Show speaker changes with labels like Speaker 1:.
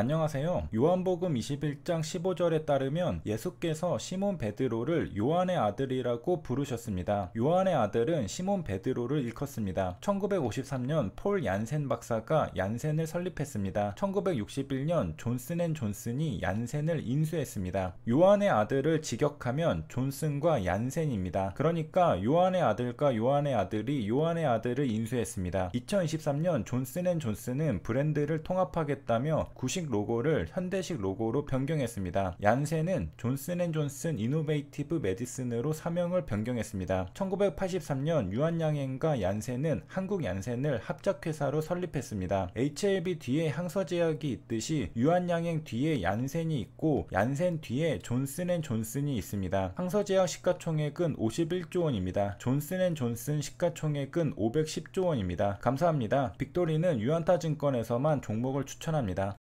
Speaker 1: 안녕하세요. 요한복음 21장 15절에 따르면 예수께서 시몬 베드로를 요한의 아들이라고 부르셨습니다. 요한의 아들은 시몬 베드로를 일컫습니다. 1953년 폴 얀센 박사가 얀센을 설립했습니다. 1961년 존슨앤 존슨이 얀센을 인수했습니다. 요한의 아들을 직역하면 존슨과 얀센입니다. 그러니까 요한의 아들과 요한의 아들이 요한의 아들을 인수했습니다. 2023년 존슨앤 존슨은 브랜드를 통합하겠다며 90 로고를 현대식 로고로 변경했습니다. 얀센은 존슨앤존슨 이노베이티브 메디슨으로 사명을 변경했습니다. 1983년 유한양행과 얀센은 한국 얀센을 합작회사로 설립했습니다. HLB 뒤에 항서제약이 있듯이 유한양행 뒤에 얀센이 있고 얀센 뒤에 존슨앤존슨이 있습니다. 항서제약 시가총액은 51조 원입니다. 존슨앤존슨 시가총액은 510조 원입니다. 감사합니다. 빅토리는 유한타증권에서만 종목을 추천합니다.